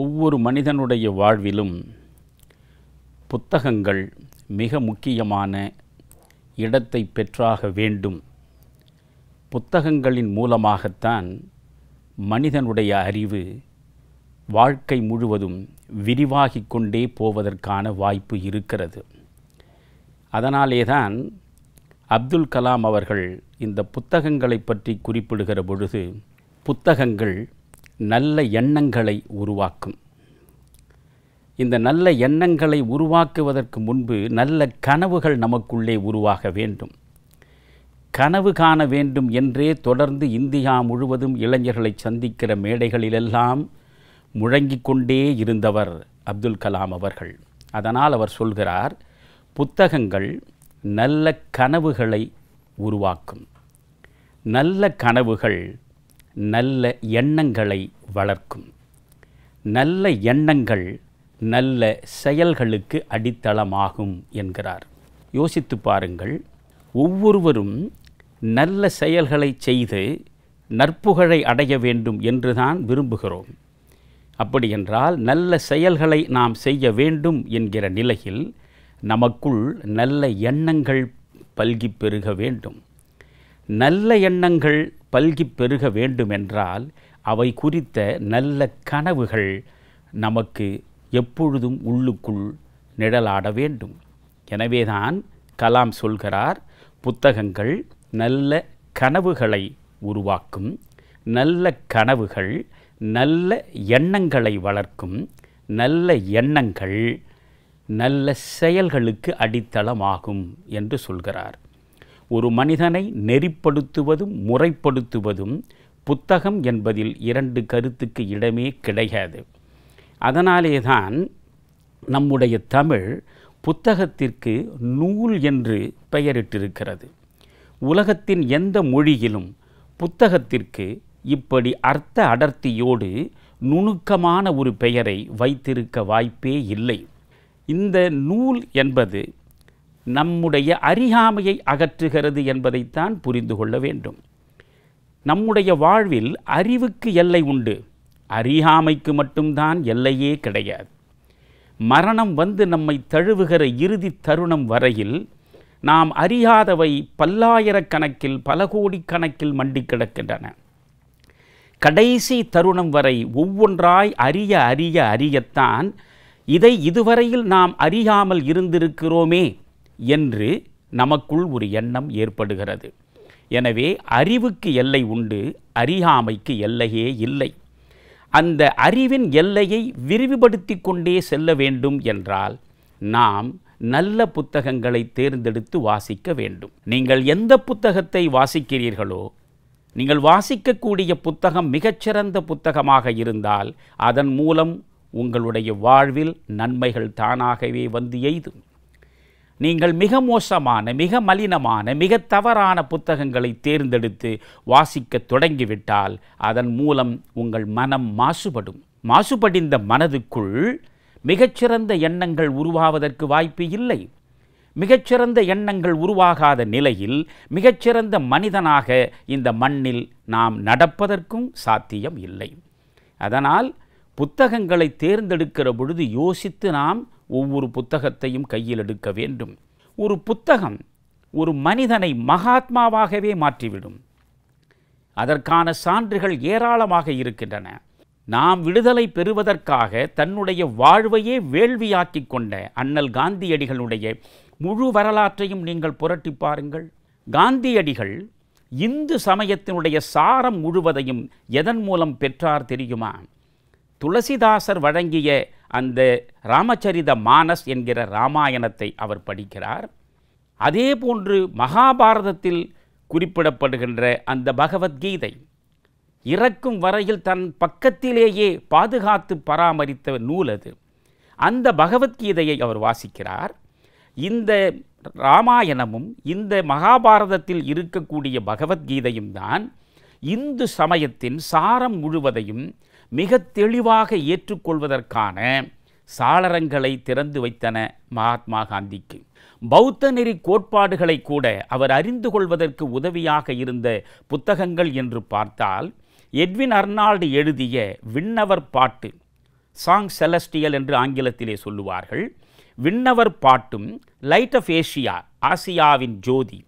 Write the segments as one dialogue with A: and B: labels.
A: ஒவ்வொரு மனிதனுடைய வாழ்விலும் புத்தகங்கள் மிக முக்கியமான இடத்தை பெற்றாக வேண்டும் புத்தகங்களின் மூலமாகத்தான் மனிதனுடைய அறிவு வாழ்க்கை முழுவதும் விரிவாகி கொண்டே போவதற்கான வாய்ப்பு இருக்கிறது அதனாலே தான் அப்துல் கலாம் அவர்கள் இந்த புத்தகங்களை பற்றி குறிப்பிடுகிற பொழுது புத்தகங்கள் நல்ல எண்ணங்களை உருவாக்கும் இந்த நல்ல எண்ணங்களை உருவாக்குவதற்கு முன்பு நல்ல கனவுகள் நமக்குள்ளே உருவாக வேண்டும் கனவு காண வேண்டும் என்றே தொடர்ந்து இந்தியா முழுவதும் இளைஞர்களை சந்திக்கிற மேடைகளிலெல்லாம் முழங்கிக் கொண்டே இருந்தவர் அப்துல் கலாம் அவர்கள் அதனால் அவர் சொல்கிறார் புத்தகங்கள் நல்ல கனவுகளை உருவாக்கும் நல்ல கனவுகள் நல்ல எண்ணங்களை வளர்க்கும் நல்ல எண்ணங்கள் நல்ல செயல்களுக்கு அடித்தளமாகும் என்கிறார் யோசித்து பாருங்கள் ஒவ்வொருவரும் நல்ல செயல்களை செய்து நற்புகழை அடைய வேண்டும் என்றுதான் விரும்புகிறோம் அப்படியென்றால் நல்ல செயல்களை நாம் செய்ய வேண்டும் என்கிற நிலையில் நமக்குள் நல்ல எண்ணங்கள் பல்கி பெருக வேண்டும் நல்ல எண்ணங்கள் பல்கி பெருக வேண்டுமென்றால் அவை குறித்த நல்ல கனவுகள் நமக்கு எப்பொழுதும் உள்ளுக்குள் நிழலாட வேண்டும் எனவேதான் கலாம் சொல்கிறார் புத்தகங்கள் நல்ல கனவுகளை உருவாக்கும் நல்ல கனவுகள் நல்ல எண்ணங்களை வளர்க்கும் நல்ல எண்ணங்கள் நல்ல செயல்களுக்கு அடித்தளமாகும் என்று சொல்கிறார் ஒரு மனிதனை நெறிப்படுத்துவதும் முறைப்படுத்துவதும் புத்தகம் என்பதில் இரண்டு கருத்துக்கு இடமே கிடையாது அதனாலே தான் நம்முடைய தமிழ் புத்தகத்திற்கு நூல் என்று பெயரிட்டிருக்கிறது உலகத்தின் எந்த மொழியிலும் புத்தகத்திற்கு இப்படி அர்த்த அடர்த்தியோடு நுணுக்கமான ஒரு பெயரை வைத்திருக்க வாய்ப்பே இல்லை இந்த நூல் என்பது நம்முடைய அறியாமையை அகற்றுகிறது என்பதைத்தான் புரிந்து கொள்ள வேண்டும் நம்முடைய வாழ்வில் அறிவுக்கு எல்லை உண்டு அறியாமைக்கு மட்டும்தான் எல்லையே கிடையாது மரணம் வந்து நம்மை தழுவுகிற இறுதி தருணம் வரையில் நாம் அறியாதவை பல்லாயிரக்கணக்கில் பல கணக்கில் மண்டி கிடக்கின்றன கடைசி தருணம் வரை ஒவ்வொன்றாய் அறிய அறிய அறியத்தான் இதை இதுவரையில் நாம் அறியாமல் இருந்திருக்கிறோமே என்று நமக்குள் ஒரு எண்ணம் ஏற்படுகிறது எனவே அறிவுக்கு எல்லை உண்டு அறியாமைக்கு எல்லையே இல்லை அந்த அறிவின் எல்லையை விரிவுபடுத்தி கொண்டே செல்ல வேண்டும் என்றால் நாம் நல்ல புத்தகங்களை தேர்ந்தெடுத்து வாசிக்க வேண்டும் நீங்கள் எந்த புத்தகத்தை வாசிக்கிறீர்களோ நீங்கள் வாசிக்கக்கூடிய புத்தகம் மிகச்சிறந்த புத்தகமாக இருந்தால் அதன் மூலம் உங்களுடைய வாழ்வில் நன்மைகள் தானாகவே வந்து எய்தும் நீங்கள் மிக மோசமான மிக மலினமான மிக தவறான புத்தகங்களை தேர்ந்தெடுத்து வாசிக்க தொடங்கிவிட்டால் அதன் மூலம் உங்கள் மனம் மாசுபடும் மாசுபடிந்த மனதுக்குள் மிகச்சிறந்த எண்ணங்கள் உருவாவதற்கு வாய்ப்பு இல்லை மிகச்சிறந்த எண்ணங்கள் உருவாகாத நிலையில் மிகச்சிறந்த மனிதனாக இந்த மண்ணில் நாம் நடப்பதற்கும் சாத்தியம் இல்லை அதனால் புத்தகங்களை தேர்ந்தெடுக்கிற பொழுது யோசித்து நாம் ஒவ்வொரு புத்தகத்தையும் கையில் எடுக்க வேண்டும் ஒரு புத்தகம் ஒரு மனிதனை மகாத்மாவாகவே மாற்றிவிடும் அதற்கான சான்றுகள் ஏராளமாக இருக்கின்றன நாம் விடுதலை பெறுவதற்காக தன்னுடைய வாழ்வையே வேள்வியாக்கி கொண்ட அண்ணல் காந்தியடிகளுடைய முழு வரலாற்றையும் நீங்கள் புரட்டி பாருங்கள் காந்தியடிகள் இந்து சமயத்தினுடைய சாரம் முழுவதையும் எதன் மூலம் பெற்றார் தெரியுமா துளசிதாசர் வழங்கிய அந்த ராமச்சரித மானஸ் என்கிற ராமாயணத்தை அவர் படிக்கிறார் அதே போன்று மகாபாரதத்தில் குறிப்பிடப்படுகின்ற அந்த பகவத்கீதை இறக்கும் வரையில் தன் பக்கத்திலேயே பாதுகாத்து பராமரித்த நூல் அது அந்த பகவத்கீதையை அவர் வாசிக்கிறார் இந்த ராமாயணமும் இந்த மகாபாரதத்தில் இருக்கக்கூடிய பகவத்கீதையும் தான் இந்து சமயத்தின் சாரம் முழுவதையும் மிக தெளிவாக ஏற்றுக்கொள்வதற்கான சாளரங்களை திறந்து வைத்தன மகாத்மா காந்திக்கு பௌத்த நெறி கோட்பாடுகளை கூட அவர் அறிந்து கொள்வதற்கு உதவியாக இருந்த புத்தகங்கள் என்று பார்த்தால் எட்வின் அர்னால்டு எழுதிய விண்ணவர் பாட்டு சாங் செலஸ்டியல் என்று ஆங்கிலத்திலே சொல்லுவார்கள் விண்ணவர் பாட்டும் லைட் ஆஃப் ஏஷியா ஆசியாவின் ஜோதி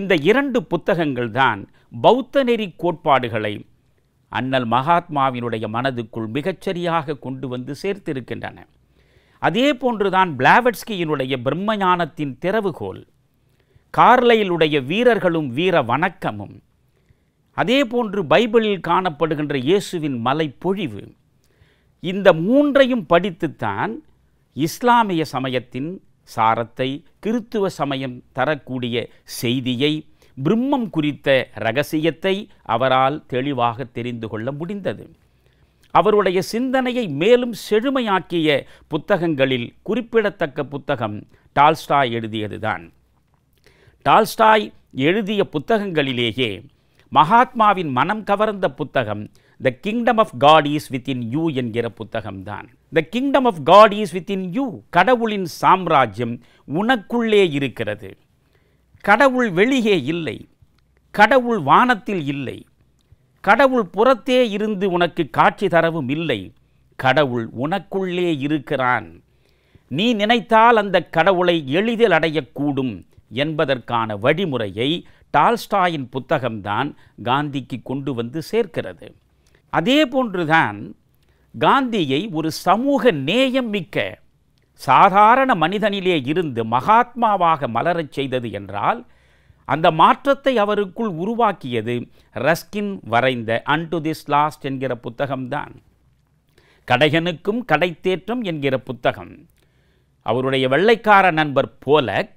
A: இந்த இரண்டு புத்தகங்கள்தான் பௌத்த நெறி கோட்பாடுகளை அண்ணல் மகாத்மாவினுடைய மனதுக்குள் மிகச்சரியாக கொண்டு வந்து சேர்த்திருக்கின்றன அதே போன்றுதான் பிளாவட்ஸ்கியினுடைய பிரம்மஞானத்தின் திறவுகோல் கார்லையிலுடைய வீரர்களும் வீர வணக்கமும் அதே போன்று பைபிளில் காணப்படுகின்ற இயேசுவின் மலை பொழிவு இந்த மூன்றையும் படித்துத்தான் இஸ்லாமிய சமயத்தின் சாரத்தை கிறித்துவ சமயம் தரக்கூடிய செய்தியை பிரம்மம் குறித்த ரகசியத்தை அவரால் தெளிவாக தெரிந்து கொள்ள முடிந்தது அவருடைய சிந்தனையை மேலும் செழுமையாக்கிய புத்தகங்களில் குறிப்பிடத்தக்க புத்தகம் டால்ஸ்டாய் எழுதியதுதான் டால்ஸ்டாய் எழுதிய புத்தகங்களிலேயே மகாத்மாவின் மனம் கவர்ந்த புத்தகம் the kingdom of God is within you என்கிற புத்தகம்தான் the kingdom of God is within you கடவுளின் சாம்ராஜ்யம் உனக்குள்ளே இருக்கிறது கடவுள் வெளியே இல்லை கடவுள் வானத்தில் இல்லை கடவுள் புறத்தே இருந்து உனக்கு காட்சி தரவும் இல்லை கடவுள் உனக்குள்ளே இருக்கிறான் நீ நினைத்தால் அந்த கடவுளை எளிதில் அடையக்கூடும் என்பதற்கான வழிமுறையை டால்ஸ்டாயின் புத்தகம்தான் காந்திக்கு கொண்டு வந்து சேர்க்கிறது அதே போன்றுதான் காந்தியை ஒரு சமூக நேயம் மிக்க சாதாரண மனிதனிலே இருந்து மகாத்மாவாக மலரச் செய்தது என்றால் அந்த மாற்றத்தை அவருக்குள் உருவாக்கியது ரஸ்கின் வரைந்த அன் டு திஸ் லாஸ்ட் என்கிற புத்தகம்தான் கடைகனுக்கும் கடைத்தேற்றம் என்கிற புத்தகம் அவருடைய வெள்ளைக்கார நண்பர் போலக்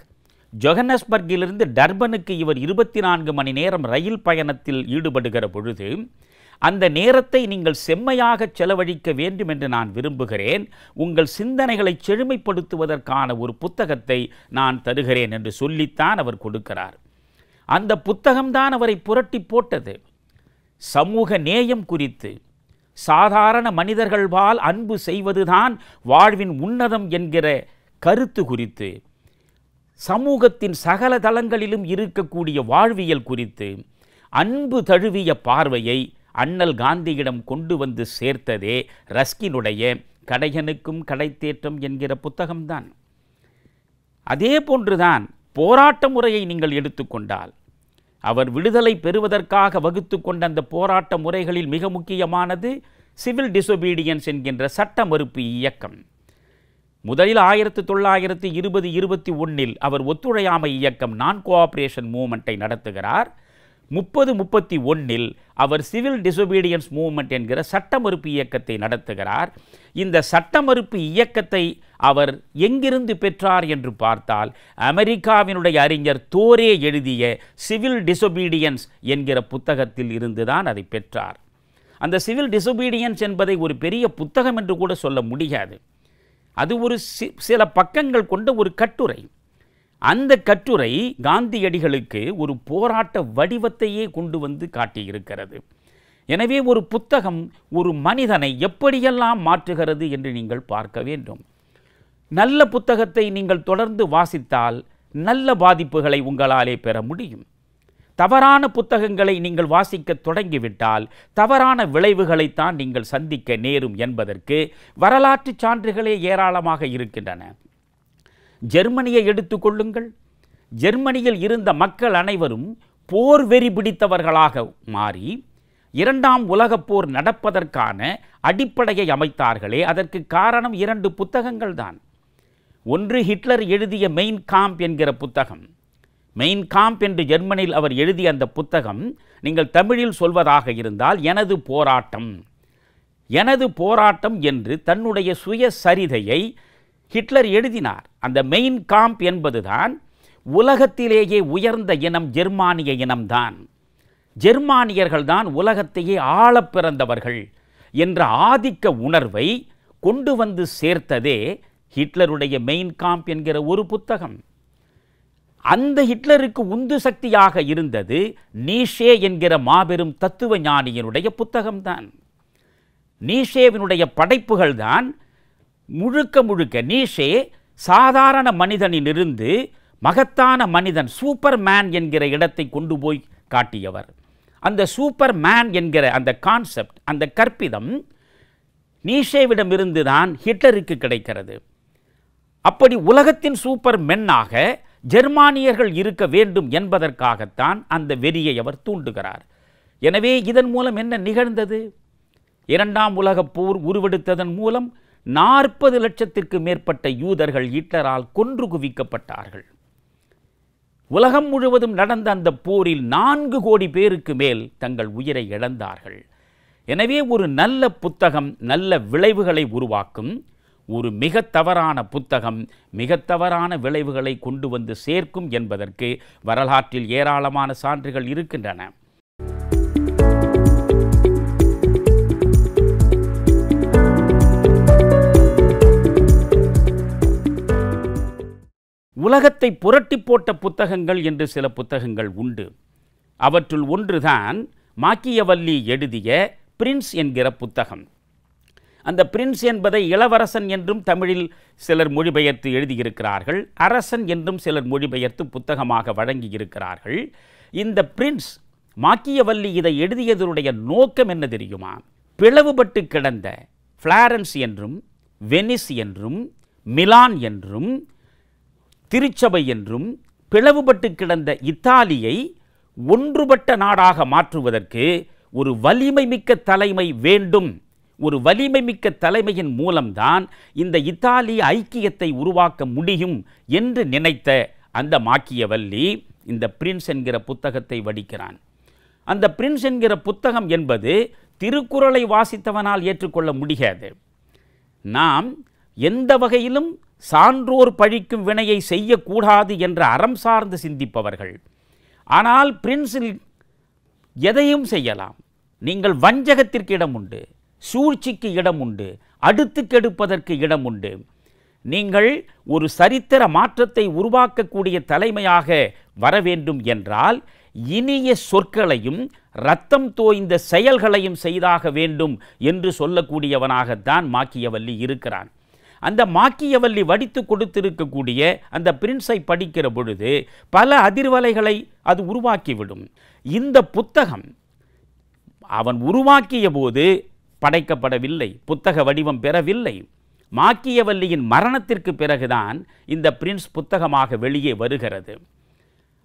A: ஜொகனஸ்பர்கிலிருந்து டர்பனுக்கு இவர் இருபத்தி நான்கு மணி நேரம் ரயில் பயணத்தில் ஈடுபடுகிற பொழுது அந்த நேரத்தை நீங்கள் செம்மையாக செலவழிக்க வேண்டும் என்று நான் விரும்புகிறேன் உங்கள் சிந்தனைகளை செழுமைப்படுத்துவதற்கான ஒரு புத்தகத்தை நான் தருகிறேன் என்று சொல்லித்தான் அவர் கொடுக்கிறார் அந்த புத்தகம்தான் அவரை புரட்டி போட்டது சமூக நேயம் குறித்து சாதாரண மனிதர்கள் வாழ் அன்பு செய்வதுதான் வாழ்வின் உன்னதம் என்கிற கருத்து குறித்து சமூகத்தின் சகல தளங்களிலும் இருக்கக்கூடிய வாழ்வியல் குறித்து அன்பு தழுவிய பார்வையை அண்ணல் காந்தியிடம் கொண்டு வந்து சேர்த்ததே ரஸ்கினுடைய கடையனுக்கும் கடைத்தேற்றம் என்கிற புத்தகம்தான் அதே போன்றுதான் போராட்ட முறையை நீங்கள் எடுத்துக்கொண்டால் அவர் விடுதலை பெறுவதற்காக வகுத்து கொண்ட அந்த போராட்ட முறைகளில் மிக முக்கியமானது சிவில் டிசொபீடியன்ஸ் என்கின்ற சட்ட மறுப்பு இயக்கம் முதலில் ஆயிரத்தி தொள்ளாயிரத்தி இருபது இருபத்தி ஒன்றில் அவர் ஒத்துழையாமை இயக்கம் நான் கோஆப்ரேஷன் மூமெண்ட்டை நடத்துகிறார் முப்பது முப்பத்தி ஒன்றில் அவர் சிவில் டிசோபீடியன்ஸ் மூவ்மெண்ட் என்கிற சட்ட மறுப்பு இயக்கத்தை நடத்துகிறார் இந்த சட்ட மறுப்பு இயக்கத்தை அவர் எங்கிருந்து பெற்றார் என்று பார்த்தால் அமெரிக்காவினுடைய அறிஞர் தோரே எழுதிய சிவில் டிசோபீடியன்ஸ் என்கிற புத்தகத்தில் இருந்துதான் அதை பெற்றார் அந்த சிவில் டிசோபீடியன்ஸ் என்பதை ஒரு பெரிய புத்தகம் என்று கூட சொல்ல முடியாது அது ஒரு சில பக்கங்கள் கொண்ட ஒரு கட்டுரை அந்த கட்டுரை காந்தியடிகளுக்கு ஒரு போராட்ட வடிவத்தையே கொண்டு வந்து காட்டியிருக்கிறது எனவே ஒரு புத்தகம் ஒரு மனிதனை எப்படியெல்லாம் மாற்றுகிறது என்று நீங்கள் பார்க்க வேண்டும் நல்ல புத்தகத்தை நீங்கள் தொடர்ந்து வாசித்தால் நல்ல பாதிப்புகளை உங்களாலே பெற முடியும் தவறான புத்தகங்களை நீங்கள் வாசிக்க தொடங்கிவிட்டால் தவறான விளைவுகளைத்தான் நீங்கள் சந்திக்க நேரும் என்பதற்கு வரலாற்று சான்றுகளே ஏராளமாக இருக்கின்றன ஜெர்மனியை எடுத்துக்கொள்ளுங்கள் ஜெர்மனியில் இருந்த மக்கள் அனைவரும் போர் வெறி பிடித்தவர்களாக மாறி இரண்டாம் உலகப் போர் நடப்பதற்கான அடிப்படையை அமைத்தார்களே அதற்கு காரணம் இரண்டு புத்தகங்கள் தான் ஒன்று ஹிட்லர் எழுதிய மெயின் காம்ப் என்கிற புத்தகம் மெயின் காம்ப் என்று ஜெர்மனியில் அவர் எழுதிய அந்த புத்தகம் நீங்கள் தமிழில் சொல்வதாக இருந்தால் எனது போராட்டம் எனது போராட்டம் என்று தன்னுடைய சுய சரிதையை ஹிட்லர் எழுதினார் அந்த மெயின் காம்ப் என்பதுதான் உலகத்திலேயே உயர்ந்த இனம் ஜெர்மானிய இனம்தான் ஜெர்மானியர்கள்தான் உலகத்தையே ஆழ பிறந்தவர்கள் என்ற ஆதிக்க உணர்வை கொண்டு வந்து சேர்த்ததே ஹிட்லருடைய மெயின் காம்ப் என்கிற ஒரு புத்தகம் அந்த ஹிட்லருக்கு உந்து சக்தியாக இருந்தது நீஷே என்கிற மாபெரும் தத்துவ ஞானியினுடைய புத்தகம்தான் நீஷேவினுடைய படைப்புகள்தான் முழுக்க முழுக்க நீஷே சாதாரண மனிதனிலிருந்து மகத்தான மனிதன் சூப்பர் மேன் என்கிற இடத்தை கொண்டு போய் காட்டியவர் அந்த சூப்பர் மேன் என்கிற அந்த கான்செப்ட் அந்த கற்பிதம் நீஷேவிடமிருந்து தான் ஹிட்லருக்கு கிடைக்கிறது அப்படி உலகத்தின் சூப்பர் மென்னாக ஜெர்மானியர்கள் இருக்க வேண்டும் என்பதற்காகத்தான் அந்த வெறியை அவர் தூண்டுகிறார் எனவே இதன் மூலம் என்ன நிகழ்ந்தது இரண்டாம் உலகப் போர் உருவெடுத்ததன் மூலம் நாற்பது லட்சத்திற்கு மேற்பட்ட யூதர்கள் ஹிட்லரால் கொன்று குவிக்கப்பட்டார்கள் உலகம் முழுவதும் நடந்த அந்த போரில் நான்கு கோடி பேருக்கு மேல் தங்கள் உயிரை இழந்தார்கள் எனவே ஒரு நல்ல புத்தகம் நல்ல விளைவுகளை உருவாக்கும் ஒரு மிக தவறான புத்தகம் மிக தவறான விளைவுகளை கொண்டு வந்து சேர்க்கும் என்பதற்கு வரலாற்றில் ஏராளமான சான்றுகள் இருக்கின்றன உலகத்தை புரட்டி போட்ட புத்தகங்கள் என்று சில புத்தகங்கள் உண்டு அவற்றுள் ஒன்றுதான் மாக்கியவல்லி எழுதிய பிரின்ஸ் என்கிற புத்தகம் அந்த பிரின்ஸ் என்பதை இளவரசன் என்றும் தமிழில் சிலர் மொழிபெயர்த்து எழுதியிருக்கிறார்கள் அரசன் என்றும் சிலர் மொழிபெயர்த்து புத்தகமாக வழங்கியிருக்கிறார்கள் இந்த பிரின்ஸ் மாக்கியவல்லி இதை எழுதியதனுடைய நோக்கம் என்ன தெரியுமா பிளவுபட்டு கிடந்த ஃப்ளாரன்ஸ் என்றும் வெனிஸ் என்றும் மிலான் என்றும் திருச்சபை என்றும் பிளவுபட்டு கிடந்த இத்தாலியை ஒன்றுபட்ட நாடாக மாற்றுவதற்கு ஒரு வலிமை மிக்க தலைமை வேண்டும் ஒரு வலிமை மிக்க தலைமையின் மூலம்தான் இந்த இத்தாலி ஐக்கியத்தை உருவாக்க முடியும் என்று நினைத்த அந்த மாக்கியவல்லி இந்த பிரின்ஸ் என்கிற புத்தகத்தை வடிக்கிறான் அந்த பிரின்ஸ் என்கிற புத்தகம் என்பது திருக்குறளை வாசித்தவனால் ஏற்றுக்கொள்ள முடியாது நாம் எந்த வகையிலும் சான்றோர் பழிக்கும் வினையை செய்யக்கூடாது என்ற அறம் சார்ந்து சிந்திப்பவர்கள் ஆனால் பிரின்ஸில் எதையும் செய்யலாம் நீங்கள் வஞ்சகத்திற்கு இடம் உண்டு சூழ்ச்சிக்கு இடம் உண்டு அடுத்து கெடுப்பதற்கு இடம் உண்டு நீங்கள் ஒரு சரித்திர மாற்றத்தை உருவாக்கக்கூடிய தலைமையாக வர வேண்டும் என்றால் இனிய சொற்களையும் ரத்தம் தோய்ந்த செயல்களையும் செய்தாக வேண்டும் என்று சொல்லக்கூடியவனாகத்தான் மாக்கியவல்லி இருக்கிறான் அந்த மாக்கியவல்லி வடித்து கொடுத்திருக்கக்கூடிய அந்த பிரின்ஸை படிக்கிற பொழுது பல அதிர்வலைகளை அது உருவாக்கிவிடும் இந்த புத்தகம் அவன் உருவாக்கிய போது படைக்கப்படவில்லை புத்தக வடிவம் பெறவில்லை மாக்கியவல்லியின் மரணத்திற்கு பிறகுதான் இந்த பிரின்ஸ் புத்தகமாக வெளியே வருகிறது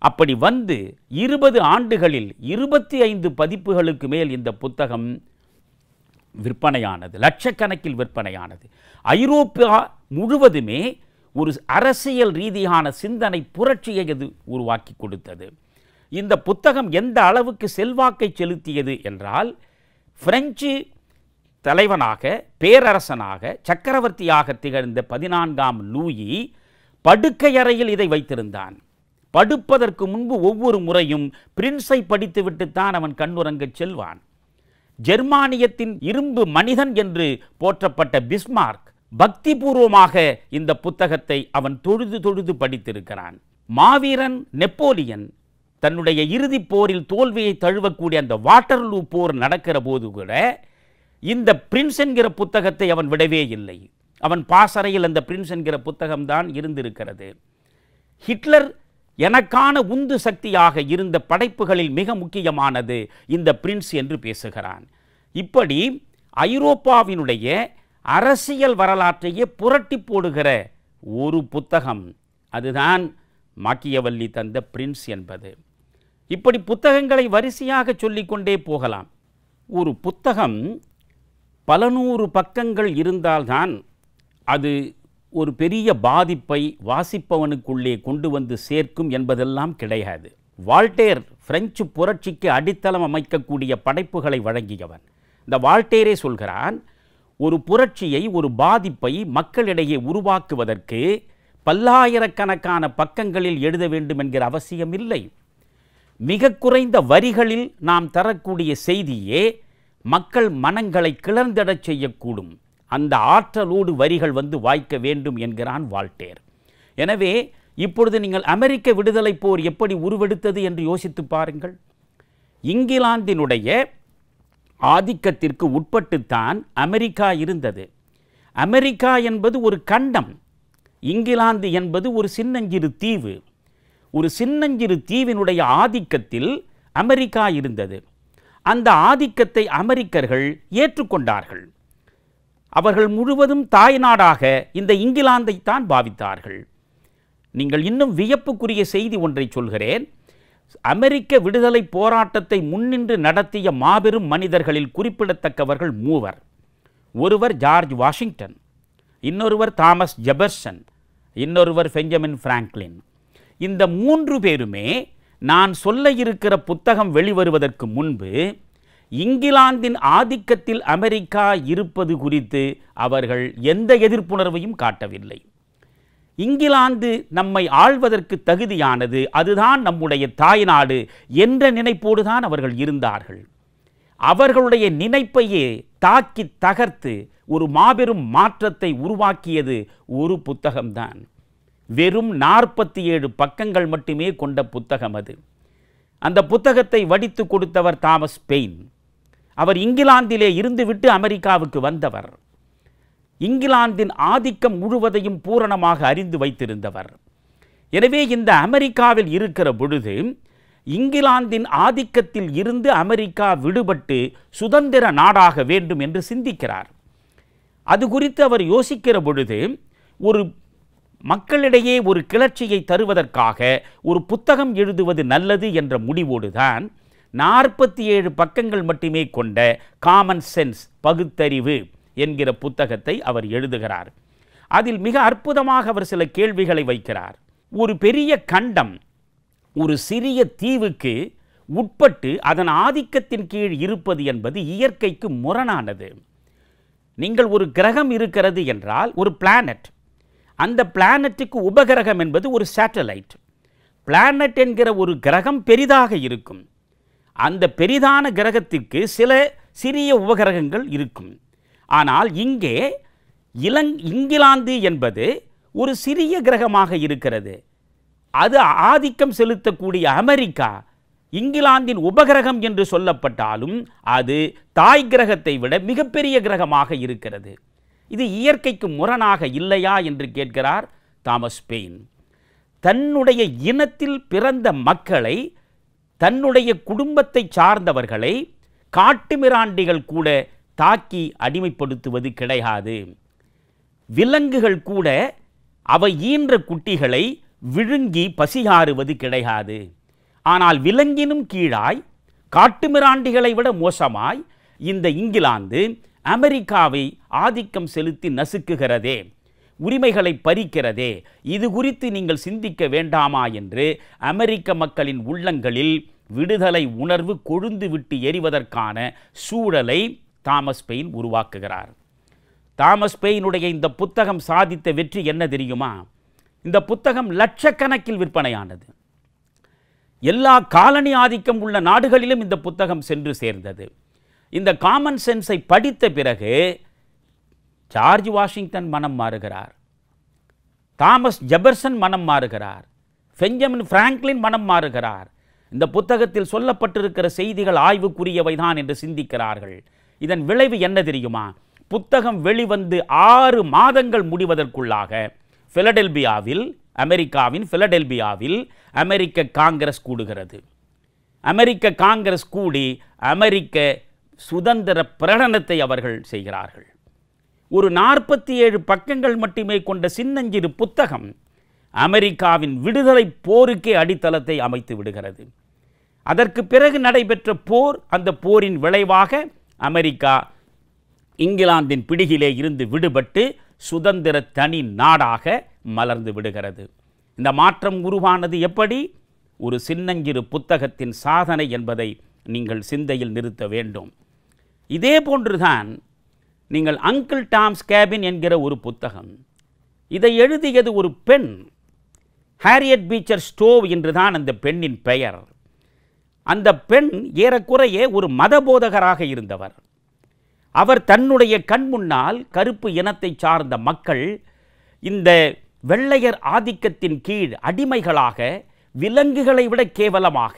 A: அப்படி வந்து இருபது ஆண்டுகளில் இருபத்தி ஐந்து பதிப்புகளுக்கு மேல் இந்த புத்தகம் விற்பனையானது லட்சக்கணக்கில் விற்பனையானது ஐரோப்பா முழுவதுமே ஒரு அரசியல் ரீதியான சிந்தனை புரட்சியை இது உருவாக்கி கொடுத்தது இந்த புத்தகம் எந்த அளவுக்கு செல்வாக்கை செலுத்தியது என்றால் பிரெஞ்சு தலைவனாக பேரரசனாக சக்கரவர்த்தியாக திகழ்ந்த பதினான்காம் லூயி படுக்கையறையில் இதை வைத்திருந்தான் படுப்பதற்கு முன்பு ஒவ்வொரு முறையும் பிரின்ஸை படித்துவிட்டுத்தான் அவன் கண்ணுறங்கச் செல்வான் ஜெர்மானியத்தின் இரும்பு மனிதன் என்று போற்றப்பட்ட பிஸ்மார்க் பக்திபூர்வமாக இந்த புத்தகத்தை அவன் தொழுது தொழுது படித்திருக்கிறான் மாவீரன் நெப்போலியன் தன்னுடைய இறுதிப் போரில் தோல்வியை தழுவக்கூடிய அந்த வாட்டர்லூ போர் நடக்கிற போது கூட இந்த பிரின்ஸ் என்கிற புத்தகத்தை அவன் விடவே இல்லை அவன் பாசறையில் அந்த பிரின்ஸ் என்கிற புத்தகம்தான் இருந்திருக்கிறது ஹிட்லர் எனக்கான உந்து சக்தியாக இருந்த படைப்புகளில் மிக முக்கியமானது இந்த பிரின்ஸ் என்று பேசுகிறான் இப்படி ஐரோப்பாவினுடைய அரசியல் வரலாற்றையே புரட்டி போடுகிற ஒரு புத்தகம் அதுதான் மாக்கியவல்லி தந்த பிரின்ஸ் என்பது இப்படி புத்தகங்களை வரிசையாக சொல்லிக்கொண்டே போகலாம் ஒரு புத்தகம் பல நூறு பக்கங்கள் இருந்தால்தான் அது ஒரு பெரிய பாதிப்பை வாசிப்பவனுக்குள்ளே கொண்டு வந்து சேர்க்கும் என்பதெல்லாம் கிடையாது வால்டேர் பிரெஞ்சு புரட்சிக்கு அடித்தளம் அமைக்கக்கூடிய படைப்புகளை வழங்கியவன் இந்த வால்டேரே சொல்கிறான் ஒரு புரட்சியை ஒரு பாதிப்பை மக்களிடையே உருவாக்குவதற்கு பல்லாயிரக்கணக்கான பக்கங்களில் எழுத வேண்டும் என்கிற அவசியம் இல்லை மிக குறைந்த வரிகளில் நாம் தரக்கூடிய செய்தியே மக்கள் மனங்களை கிளர்ந்தட செய்யக்கூடும் அந்த ஆற்றலோடு வரிகள் வந்து வாய்க்க வேண்டும் என்கிறான் வால்டேர் எனவே இப்பொழுது நீங்கள் அமெரிக்க விடுதலை போர் எப்படி உருவெடுத்தது என்று யோசித்து பாருங்கள் இங்கிலாந்தினுடைய ஆதிக்கத்திற்கு உட்பட்டுத்தான் அமெரிக்கா இருந்தது அமெரிக்கா என்பது ஒரு கண்டம் இங்கிலாந்து என்பது ஒரு சின்னஞ்சிறு தீவு ஒரு சின்னஞ்சிறு தீவினுடைய ஆதிக்கத்தில் அமெரிக்கா இருந்தது அந்த ஆதிக்கத்தை அமெரிக்கர்கள் ஏற்றுக்கொண்டார்கள் அவர்கள் முழுவதும் தாய் நாடாக இந்த தான் பாவித்தார்கள் நீங்கள் இன்னும் வியப்புக்குரிய செய்தி ஒன்றை சொல்கிறேன் அமெரிக்க விடுதலை போராட்டத்தை முன்னின்று நடத்திய மாபெரும் மனிதர்களில் குறிப்பிடத்தக்கவர்கள் மூவர் ஒருவர் ஜார்ஜ் வாஷிங்டன் இன்னொருவர் தாமஸ் ஜெபர்சன் இன்னொருவர் பெஞ்சமின் பிராங்க்லின் இந்த மூன்று பேருமே நான் சொல்ல இருக்கிற புத்தகம் வெளிவருவதற்கு முன்பு இங்கிலாந்தின் ஆதிக்கத்தில் அமெரிக்கா இருப்பது குறித்து அவர்கள் எந்த எதிர்ப்புணர்வையும் காட்டவில்லை இங்கிலாந்து நம்மை ஆள்வதற்கு தகுதியானது அதுதான் நம்முடைய தாய்நாடு என்ற நினைப்போடு தான் அவர்கள் இருந்தார்கள் அவர்களுடைய நினைப்பையே தாக்கி தகர்த்து ஒரு மாபெரும் மாற்றத்தை உருவாக்கியது ஒரு புத்தகம்தான் வெறும் நாற்பத்தி ஏழு பக்கங்கள் மட்டுமே கொண்ட புத்தகம் அது அந்த புத்தகத்தை வடித்து கொடுத்தவர் தாமஸ் பெயின் அவர் இங்கிலாந்திலே இருந்துவிட்டு அமெரிக்காவுக்கு வந்தவர் இங்கிலாந்தின் ஆதிக்கம் முழுவதையும் பூரணமாக அறிந்து வைத்திருந்தவர் எனவே இந்த அமெரிக்காவில் இருக்கிற பொழுது இங்கிலாந்தின் ஆதிக்கத்தில் இருந்து அமெரிக்கா விடுபட்டு சுதந்திர நாடாக வேண்டும் என்று சிந்திக்கிறார் அது குறித்து அவர் யோசிக்கிற பொழுது ஒரு மக்களிடையே ஒரு கிளர்ச்சியை தருவதற்காக ஒரு புத்தகம் எழுதுவது நல்லது என்ற முடிவோடுதான் நாற்பத்தி ஏழு பக்கங்கள் மட்டுமே கொண்ட காமன் சென்ஸ் பகுத்தறிவு என்கிற புத்தகத்தை அவர் எழுதுகிறார் அதில் மிக அற்புதமாக அவர் சில கேள்விகளை வைக்கிறார் ஒரு பெரிய கண்டம் ஒரு சிறிய தீவுக்கு உட்பட்டு அதன் ஆதிக்கத்தின் கீழ் இருப்பது என்பது இயற்கைக்கு முரணானது நீங்கள் ஒரு கிரகம் இருக்கிறது என்றால் ஒரு பிளானட் அந்த பிளானட்டுக்கு உபகிரகம் என்பது ஒரு சேட்டலைட் பிளானட் என்கிற ஒரு கிரகம் பெரிதாக இருக்கும் அந்த பெரிதான கிரகத்திற்கு சில சிறிய உபகிரகங்கள் இருக்கும் ஆனால் இங்கே இலங் இங்கிலாந்து என்பது ஒரு சிறிய கிரகமாக இருக்கிறது அது ஆதிக்கம் செலுத்தக்கூடிய அமெரிக்கா இங்கிலாந்தின் உபகிரகம் என்று சொல்லப்பட்டாலும் அது தாய் கிரகத்தை விட மிகப்பெரிய கிரகமாக இருக்கிறது இது இயற்கைக்கு முரணாக இல்லையா என்று கேட்கிறார் தாமஸ் பெயின் தன்னுடைய இனத்தில் பிறந்த மக்களை தன்னுடைய குடும்பத்தை சார்ந்தவர்களை காட்டுமிராண்டிகள் கூட தாக்கி அடிமைப்படுத்துவது கிடையாது விலங்குகள் கூட அவை ஈன்ற குட்டிகளை விழுங்கி பசிகாறுவது கிடையாது ஆனால் விலங்கினும் கீழாய் காட்டுமிராண்டிகளை விட மோசமாய் இந்த இங்கிலாந்து அமெரிக்காவை ஆதிக்கம் செலுத்தி நசுக்குகிறதே உரிமைகளை பறிக்கிறதே இது குறித்து நீங்கள் சிந்திக்க வேண்டாமா என்று அமெரிக்க மக்களின் உள்ளங்களில் விடுதலை உணர்வு கொழுந்து விட்டு எறிவதற்கான சூழலை தாமஸ் பெயின் உருவாக்குகிறார் தாமஸ் பெயினுடைய இந்த புத்தகம் சாதித்த வெற்றி என்ன தெரியுமா இந்த புத்தகம் லட்சக்கணக்கில் விற்பனையானது எல்லா காலனி ஆதிக்கம் உள்ள நாடுகளிலும் இந்த புத்தகம் சென்று சேர்ந்தது இந்த காமன் சென்ஸை படித்த பிறகு ஜார்ஜ் வாஷிங்டன் மனம் மாறுகிறார் தாமஸ் ஜெபர்சன் மனம் மாறுகிறார் பெஞ்சமின் பிராங்க்லின் மனம் மாறுகிறார் இந்த புத்தகத்தில் சொல்லப்பட்டிருக்கிற செய்திகள் ஆய்வுக்குரியவைதான் என்று சிந்திக்கிறார்கள் இதன் விளைவு என்ன தெரியுமா புத்தகம் வெளிவந்து ஆறு மாதங்கள் முடிவதற்குள்ளாக பிலடெல்பியாவில் அமெரிக்காவின் பிலடெல்பியாவில் அமெரிக்க காங்கிரஸ் கூடுகிறது அமெரிக்க காங்கிரஸ் கூடி அமெரிக்க சுதந்திர பிரகடனத்தை அவர்கள் செய்கிறார்கள் ஒரு நாற்பத்தி ஏழு பக்கங்கள் மட்டுமே கொண்ட சின்னஞ்சிறு புத்தகம் அமெரிக்காவின் விடுதலை போருக்கே அடித்தளத்தை அமைத்து விடுகிறது அதற்கு பிறகு நடைபெற்ற போர் அந்த போரின் விளைவாக அமெரிக்கா இங்கிலாந்தின் பிடியிலே இருந்து விடுபட்டு சுதந்திர தனி நாடாக மலர்ந்து விடுகிறது இந்த மாற்றம் உருவானது எப்படி ஒரு சின்னஞ்சிறு புத்தகத்தின் சாதனை என்பதை நீங்கள் சிந்தையில் நிறுத்த வேண்டும் இதே போன்றுதான் நீங்கள் அங்கிள் டாம்ஸ் கேபின் என்கிற ஒரு புத்தகம் இதை எழுதியது ஒரு பெண் ஹாரியட் பீச்சர் ஸ்டோவ் என்றுதான் அந்த பெண்ணின் பெயர் அந்த பெண் ஏறக்குறைய ஒரு மதபோதகராக இருந்தவர் அவர் தன்னுடைய கண் முன்னால் கருப்பு இனத்தை சார்ந்த மக்கள் இந்த வெள்ளையர் ஆதிக்கத்தின் கீழ் அடிமைகளாக விலங்குகளை விட கேவலமாக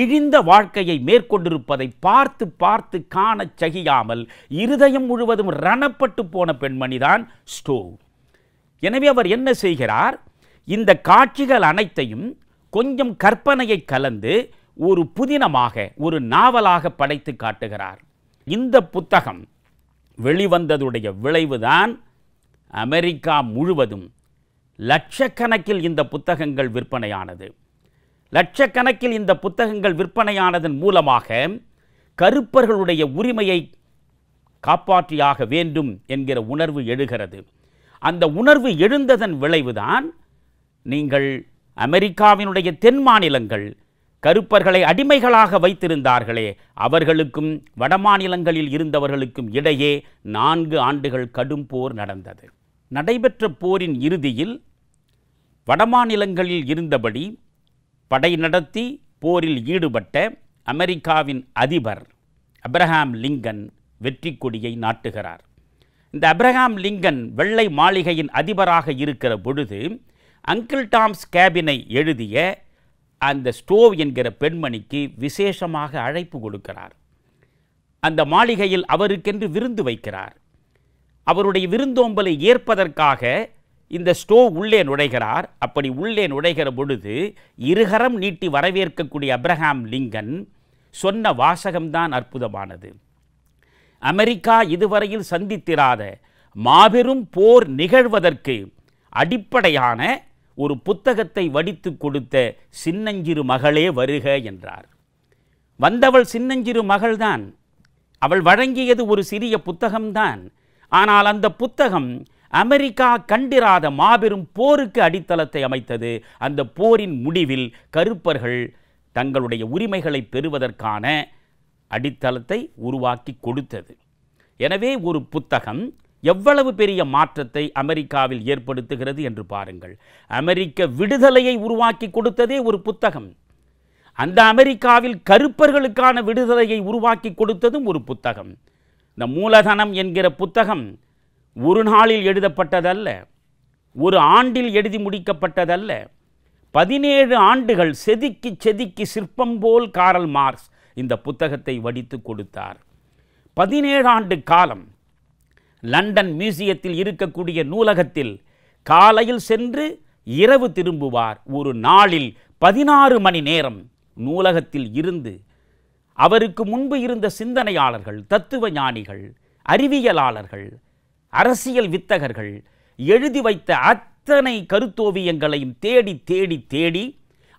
A: இழிந்த வாழ்க்கையை மேற்கொண்டிருப்பதை பார்த்து பார்த்து காணச் சகியாமல் இருதயம் முழுவதும் ரணப்பட்டு போன பெண்மணிதான் ஸ்டோவ் எனவே அவர் என்ன செய்கிறார் இந்த காட்சிகள் அனைத்தையும் கொஞ்சம் கற்பனையை கலந்து ஒரு புதினமாக ஒரு நாவலாக படைத்து காட்டுகிறார் இந்த புத்தகம் வெளிவந்ததுடைய விளைவுதான் அமெரிக்கா முழுவதும் லட்சக்கணக்கில் இந்த புத்தகங்கள் விற்பனையானது லட்சக்கணக்கில் இந்த புத்தகங்கள் விற்பனையானதன் மூலமாக கருப்பர்களுடைய உரிமையை காப்பாற்றியாக வேண்டும் என்கிற உணர்வு எழுகிறது அந்த உணர்வு எழுந்ததன் விளைவுதான் நீங்கள் அமெரிக்காவினுடைய தென் மாநிலங்கள் கருப்பர்களை அடிமைகளாக வைத்திருந்தார்களே அவர்களுக்கும் வடமாநிலங்களில் இருந்தவர்களுக்கும் இடையே நான்கு ஆண்டுகள் கடும் போர் நடந்தது நடைபெற்ற போரின் இறுதியில் வடமாநிலங்களில் இருந்தபடி படை நடத்தி போரில் ஈடுபட்ட அமெரிக்காவின் அதிபர் அப்ரஹாம் லிங்கன் வெற்றி கொடியை நாட்டுகிறார் இந்த அப்ரஹாம் லிங்கன் வெள்ளை மாளிகையின் அதிபராக இருக்கிற பொழுது அங்கிள் டாம்ஸ் கேபினை எழுதிய அந்த ஸ்டோவ் என்கிற பெண்மணிக்கு விசேஷமாக அழைப்பு கொடுக்கிறார் அந்த மாளிகையில் அவருக்கென்று விருந்து வைக்கிறார் அவருடைய விருந்தோம்பலை ஏற்பதற்காக இந்த ஸ்டோவ் உள்ளே நுழைகிறார் அப்படி உள்ளே நுழைகிற பொழுது இருகரம் நீட்டி வரவேற்கக்கூடிய அப்ரஹாம் லிங்கன் சொன்ன வாசகம்தான் அற்புதமானது அமெரிக்கா இதுவரையில் சந்தித்திராத மாபெரும் போர் நிகழ்வதற்கு அடிப்படையான ஒரு புத்தகத்தை வடித்து கொடுத்த சின்னஞ்சிறு மகளே வருக என்றார் வந்தவள் சின்னஞ்சிறு மகள்தான் அவள் வழங்கியது ஒரு சிறிய புத்தகம்தான் ஆனால் அந்த புத்தகம் அமெரிக்கா கண்டிராத மாபெரும் போருக்கு அடித்தளத்தை அமைத்தது அந்த போரின் முடிவில் கருப்பர்கள் தங்களுடைய உரிமைகளை பெறுவதற்கான அடித்தளத்தை உருவாக்கி கொடுத்தது எனவே ஒரு புத்தகம் எவ்வளவு பெரிய மாற்றத்தை அமெரிக்காவில் ஏற்படுத்துகிறது என்று பாருங்கள் அமெரிக்க விடுதலையை உருவாக்கி கொடுத்ததே ஒரு புத்தகம் அந்த அமெரிக்காவில் கருப்பர்களுக்கான விடுதலையை உருவாக்கி கொடுத்ததும் ஒரு புத்தகம் இந்த மூலதனம் என்கிற புத்தகம் ஒரு நாளில் எழுதப்பட்டதல்ல ஒரு ஆண்டில் எழுதி முடிக்கப்பட்டதல்ல பதினேழு ஆண்டுகள் செதுக்கி செதுக்கி சிற்பம் போல் காரல் மார்ஸ் இந்த புத்தகத்தை வடித்து கொடுத்தார் பதினேழு ஆண்டு காலம் லண்டன் மியூசியத்தில் இருக்கக்கூடிய நூலகத்தில் காலையில் சென்று இரவு திரும்புவார் ஒரு நாளில் பதினாறு மணி நேரம் நூலகத்தில் இருந்து அவருக்கு முன்பு இருந்த சிந்தனையாளர்கள் தத்துவ ஞானிகள் அறிவியலாளர்கள் அரசியல் வித்தகர்கள் எழுதி வைத்த அத்தனை கருத்தோவியங்களையும் தேடி தேடி தேடி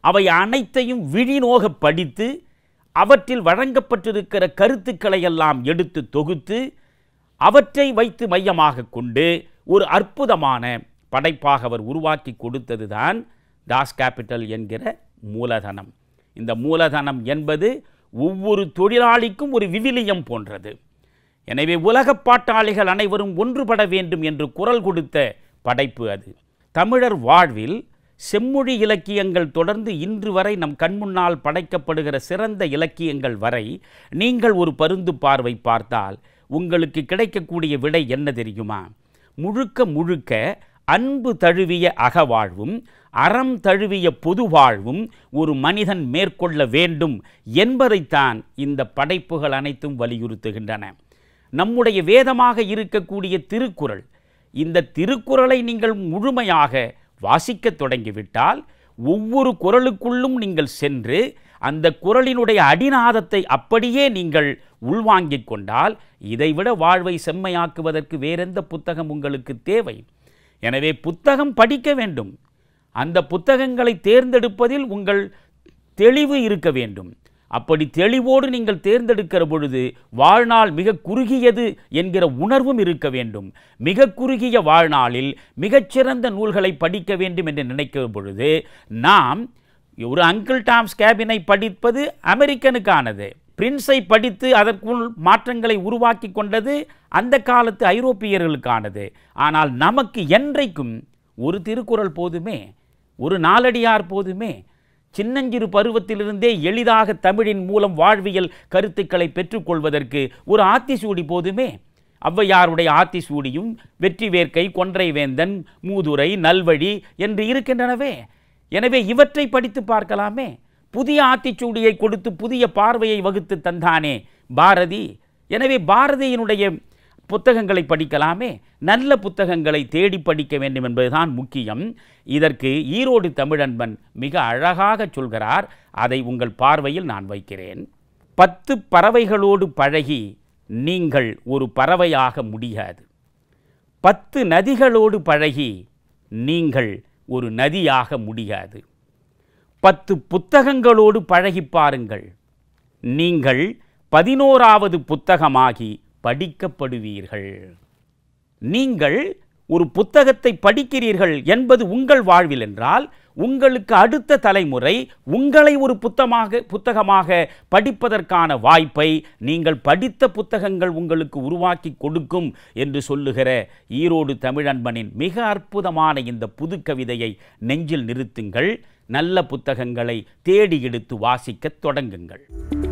A: அவை அனைத்தையும் விழிநோக படித்து அவற்றில் வழங்கப்பட்டிருக்கிற கருத்துக்களை எல்லாம் எடுத்து தொகுத்து அவற்றை வைத்து மையமாக கொண்டு ஒரு அற்புதமான படைப்பாக அவர் உருவாக்கி கொடுத்தது தான் டாஸ் கேபிட்டல் என்கிற மூலதனம் இந்த மூலதனம் என்பது ஒவ்வொரு தொழிலாளிக்கும் ஒரு விவிலியம் போன்றது எனவே உலகப் பாட்டாளிகள் அனைவரும் ஒன்றுபட வேண்டும் என்று குரல் கொடுத்த படைப்பு அது தமிழர் வாழ்வில் செம்மொழி இலக்கியங்கள் தொடர்ந்து இன்று வரை நம் கண்முன்னால் படைக்கப்படுகிற சிறந்த இலக்கியங்கள் வரை நீங்கள் ஒரு பருந்து பார்வை பார்த்தால் உங்களுக்கு கிடைக்கக்கூடிய விடை என்ன தெரியுமா முழுக்க முழுக்க அன்பு தழுவிய அகவாழ்வும் அறம் தழுவிய பொது வாழ்வும் ஒரு மனிதன் மேற்கொள்ள வேண்டும் என்பதைத்தான் இந்த படைப்புகள் அனைத்தும் வலியுறுத்துகின்றன நம்முடைய வேதமாக இருக்கக்கூடிய திருக்குறள் இந்த திருக்குறளை நீங்கள் முழுமையாக வாசிக்க தொடங்கிவிட்டால் ஒவ்வொரு குரலுக்குள்ளும் நீங்கள் சென்று அந்த குரலினுடைய அடிநாதத்தை அப்படியே நீங்கள் உள்வாங்கிக் கொண்டால் இதைவிட வாழ்வை செம்மையாக்குவதற்கு வேறெந்த புத்தகம் உங்களுக்கு தேவை எனவே புத்தகம் படிக்க வேண்டும் அந்த புத்தகங்களை தேர்ந்தெடுப்பதில் உங்கள் தெளிவு இருக்க வேண்டும் அப்படி தெளிவோடு நீங்கள் தேர்ந்தெடுக்கிற பொழுது வாழ்நாள் மிக குறுகியது என்கிற உணர்வும் இருக்க வேண்டும் மிக குறுகிய வாழ்நாளில் மிகச்சிறந்த நூல்களை படிக்க வேண்டும் என்று நினைக்கிற பொழுது நாம் ஒரு அங்கிள் டாம்ஸ் கேபினை படிப்பது அமெரிக்கனுக்கானது பிரின்ஸை படித்து அதற்குள் மாற்றங்களை உருவாக்கி கொண்டது அந்த காலத்து ஐரோப்பியர்களுக்கானது ஆனால் நமக்கு என்றைக்கும் ஒரு திருக்குறள் போதுமே ஒரு நாளடியார் போதுமே சின்னஞ்சிறு பருவத்திலிருந்தே எளிதாக தமிழின் மூலம் வாழ்வியல் கருத்துக்களை பெற்றுக்கொள்வதற்கு ஒரு ஆத்திசூடி போதுமே ஔவையாருடைய ஆத்திசூடியும் வெற்றி வேர்க்கை கொன்றை வேந்தன் மூதுரை நல்வழி என்று இருக்கின்றனவே எனவே இவற்றை படித்து பார்க்கலாமே புதிய ஆத்திச்சூடியை கொடுத்து புதிய பார்வையை வகுத்து தந்தானே பாரதி எனவே பாரதியினுடைய புத்தகங்களை படிக்கலாமே நல்ல புத்தகங்களை தேடி படிக்க வேண்டும் என்பதுதான் முக்கியம் இதற்கு ஈரோடு தமிழன்பன் மிக அழகாக சொல்கிறார் அதை உங்கள் பார்வையில் நான் வைக்கிறேன் பத்து பறவைகளோடு பழகி நீங்கள் ஒரு பறவையாக முடியாது பத்து நதிகளோடு பழகி நீங்கள் ஒரு நதியாக முடியாது பத்து புத்தகங்களோடு பழகி பாருங்கள் நீங்கள் பதினோராவது புத்தகமாகி படிக்கப்படுவீர்கள் நீங்கள் ஒரு புத்தகத்தை படிக்கிறீர்கள் என்பது உங்கள் வாழ்வில் என்றால் உங்களுக்கு அடுத்த தலைமுறை உங்களை ஒரு புத்தமாக புத்தகமாக படிப்பதற்கான வாய்ப்பை நீங்கள் படித்த புத்தகங்கள் உங்களுக்கு உருவாக்கி கொடுக்கும் என்று சொல்லுகிற ஈரோடு தமிழன்பனின் மிக அற்புதமான இந்த புது கவிதையை நெஞ்சில் நிறுத்துங்கள் நல்ல புத்தகங்களை தேடி எடுத்து வாசிக்கத் தொடங்குங்கள்